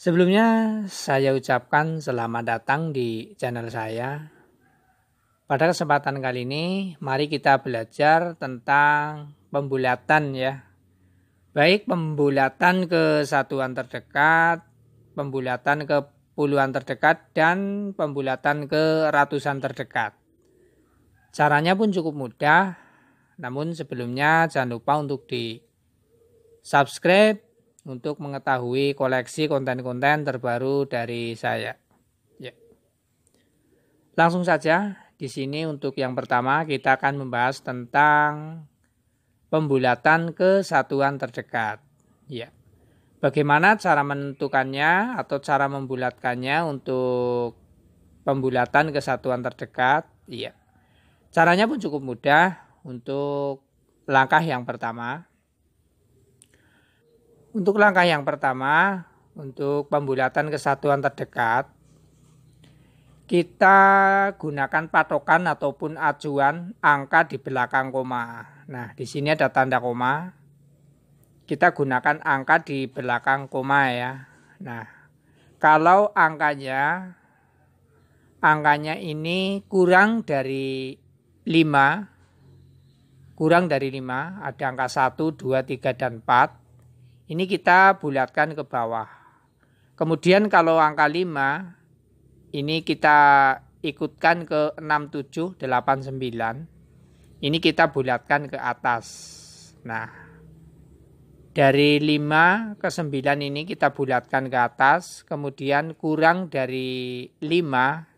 Sebelumnya saya ucapkan selamat datang di channel saya. Pada kesempatan kali ini mari kita belajar tentang pembulatan ya. Baik pembulatan ke satuan terdekat, pembulatan ke puluhan terdekat dan pembulatan ke ratusan terdekat. Caranya pun cukup mudah. Namun sebelumnya jangan lupa untuk di subscribe untuk mengetahui koleksi konten-konten terbaru dari saya. Ya. Langsung saja, di sini untuk yang pertama kita akan membahas tentang pembulatan ke satuan terdekat. Ya. Bagaimana cara menentukannya atau cara membulatkannya untuk pembulatan ke satuan terdekat? Iya. Caranya pun cukup mudah untuk langkah yang pertama untuk langkah yang pertama, untuk pembulatan kesatuan terdekat, kita gunakan patokan ataupun acuan angka di belakang koma. Nah, di sini ada tanda koma. Kita gunakan angka di belakang koma ya. Nah, kalau angkanya angkanya ini kurang dari 5 kurang dari 5, ada angka 1, 2, 3 dan 4 ini kita bulatkan ke bawah. Kemudian kalau angka 5 ini kita ikutkan ke 6789. Ini kita bulatkan ke atas. Nah, dari 5 ke 9 ini kita bulatkan ke atas, kemudian kurang dari 5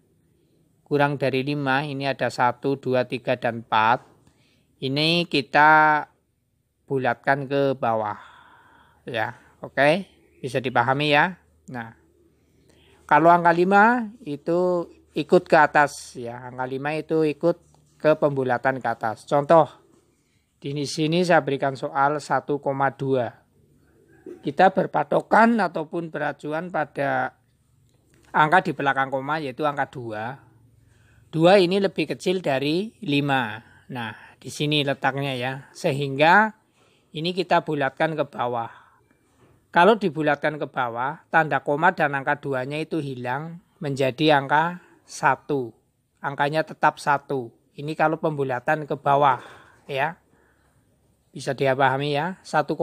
kurang dari 5 ini ada 1 2 3 dan 4. Ini kita bulatkan ke bawah ya oke bisa dipahami ya nah kalau angka 5 itu ikut ke atas ya angka 5 itu ikut ke pembulatan ke atas contoh di sini saya berikan soal 1,2 kita berpatokan ataupun beracuan pada angka di belakang koma yaitu angka 2 2 ini lebih kecil dari 5 nah di sini letaknya ya sehingga ini kita bulatkan ke bawah kalau dibulatkan ke bawah, tanda koma dan angka duanya itu hilang menjadi angka satu. Angkanya tetap satu. Ini kalau pembulatan ke bawah ya. Bisa diapahami ya. 1,2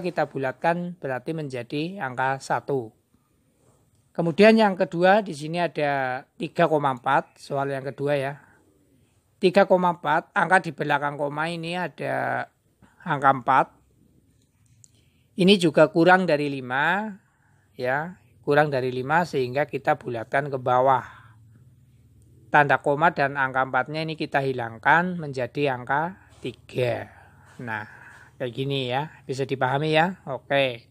kita bulatkan berarti menjadi angka 1. Kemudian yang kedua di sini ada 3,4 soal yang kedua ya. 3,4 angka di belakang koma ini ada angka 4 ini juga kurang dari 5 ya, kurang dari 5 sehingga kita bulatkan ke bawah. Tanda koma dan angka 4-nya ini kita hilangkan menjadi angka 3. Nah, kayak gini ya, bisa dipahami ya? Oke.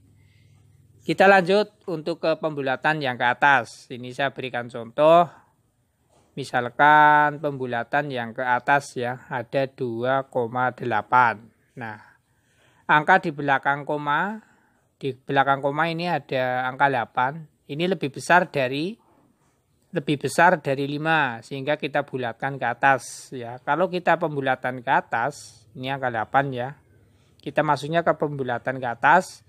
Kita lanjut untuk ke pembulatan yang ke atas. Ini saya berikan contoh misalkan pembulatan yang ke atas ya ada 2,8 nah angka di belakang koma di belakang koma ini ada angka 8 ini lebih besar dari lebih besar dari 5 sehingga kita bulatkan ke atas ya. Kalau kita pembulatan ke atas, ini angka 8 ya. Kita masuknya ke pembulatan ke atas.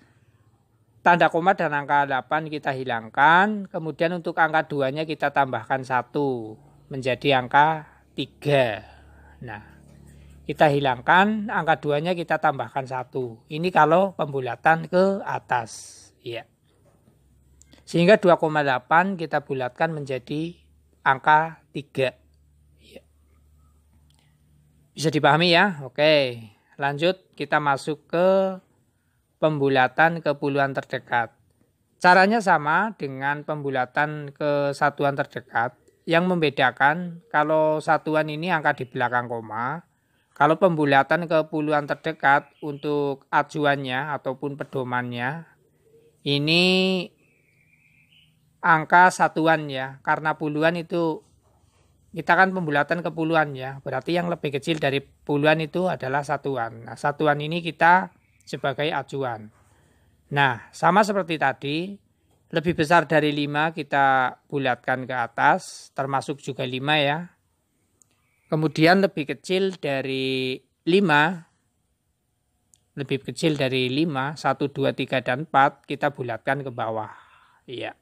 Tanda koma dan angka 8 kita hilangkan, kemudian untuk angka 2-nya kita tambahkan 1 menjadi angka 3. Nah, kita hilangkan, angka duanya kita tambahkan satu. Ini kalau pembulatan ke atas. Ya. Sehingga 2,8 kita bulatkan menjadi angka 3. Ya. Bisa dipahami ya? Oke. Lanjut kita masuk ke pembulatan ke puluhan terdekat. Caranya sama dengan pembulatan ke satuan terdekat. Yang membedakan kalau satuan ini angka di belakang koma, kalau pembulatan ke puluhan terdekat untuk acuannya ataupun pedomannya, ini angka satuan ya, karena puluhan itu kita kan pembulatan ke puluhan ya, berarti yang lebih kecil dari puluhan itu adalah satuan. Nah, satuan ini kita sebagai acuan. Nah, sama seperti tadi, lebih besar dari 5 kita bulatkan ke atas, termasuk juga 5 ya. Kemudian lebih kecil dari 5 lebih kecil dari 5, 1, 2, 3, dan 4 kita bulatkan ke bawah. Iya.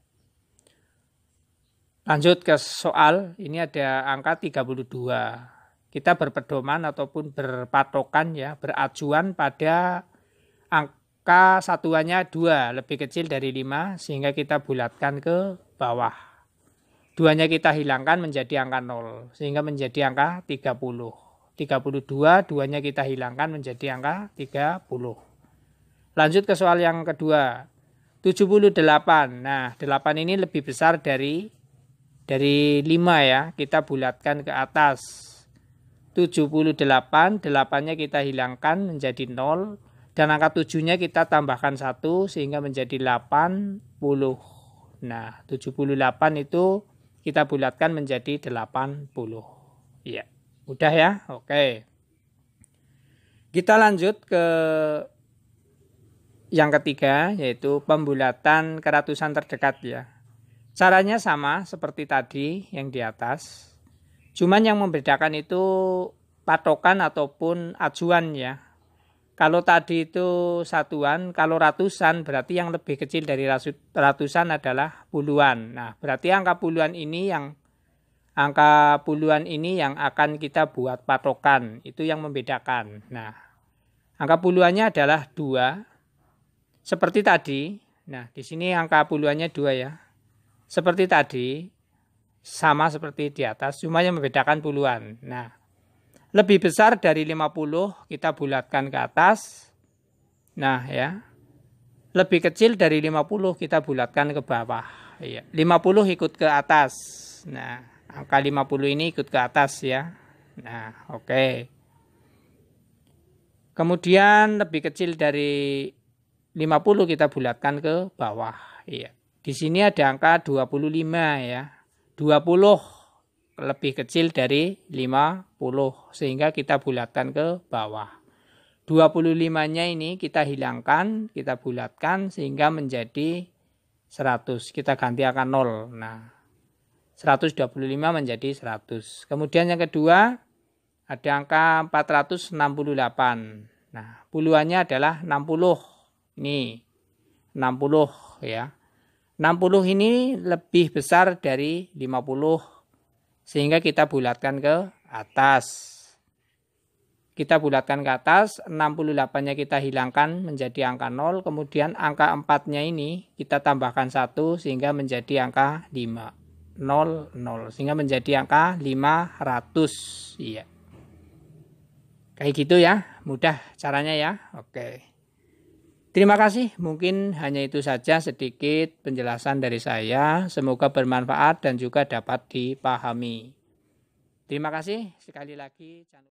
Lanjut ke soal, ini ada angka 32. Kita berpedoman ataupun berpatokan ya, beracuan pada angka satuannya 2, lebih kecil dari 5 sehingga kita bulatkan ke bawah. Duanya kita hilangkan menjadi angka 0, sehingga menjadi angka 30. 32, duanya kita hilangkan menjadi angka 30. Lanjut ke soal yang kedua. 78. Nah, 8 ini lebih besar dari dari 5 ya. Kita bulatkan ke atas. 78, 8-nya kita hilangkan menjadi 0 dan angka 7-nya kita tambahkan 1 sehingga menjadi 80. Nah, 78 itu kita bulatkan menjadi 80. ya, mudah ya? Oke. Kita lanjut ke yang ketiga yaitu pembulatan keratusan terdekat ya. Caranya sama seperti tadi yang di atas. Cuman yang membedakan itu patokan ataupun acuan ya. Kalau tadi itu satuan, kalau ratusan berarti yang lebih kecil dari ratusan adalah puluhan. Nah, berarti angka puluhan ini yang angka puluhan ini yang akan kita buat patokan, itu yang membedakan. Nah, angka puluhannya adalah dua, seperti tadi. Nah, di sini angka puluhannya dua ya. Seperti tadi, sama seperti di atas, cuma yang membedakan puluhan. Nah, lebih besar dari 50 kita bulatkan ke atas. Nah, ya. Lebih kecil dari 50 kita bulatkan ke bawah. Iya, 50 ikut ke atas. Nah, angka 50 ini ikut ke atas ya. Nah, oke. Okay. Kemudian lebih kecil dari 50 kita bulatkan ke bawah. Iya. Di sini ada angka 25 ya. 20 lebih kecil dari 50 sehingga kita bulatkan ke bawah. 25-nya ini kita hilangkan, kita bulatkan sehingga menjadi 100. Kita ganti akan 0. Nah, 125 menjadi 100. Kemudian yang kedua ada angka 468. Nah, puluhannya adalah 60. Ini 60 ya. 60 ini lebih besar dari 50 sehingga kita bulatkan ke atas kita bulatkan ke atas 68 nya kita hilangkan menjadi angka 0 kemudian angka 4 nya ini kita tambahkan 1 sehingga menjadi angka 5 0 0 sehingga menjadi angka 500 iya kayak gitu ya mudah caranya ya oke Terima kasih, mungkin hanya itu saja sedikit penjelasan dari saya. Semoga bermanfaat dan juga dapat dipahami. Terima kasih sekali lagi.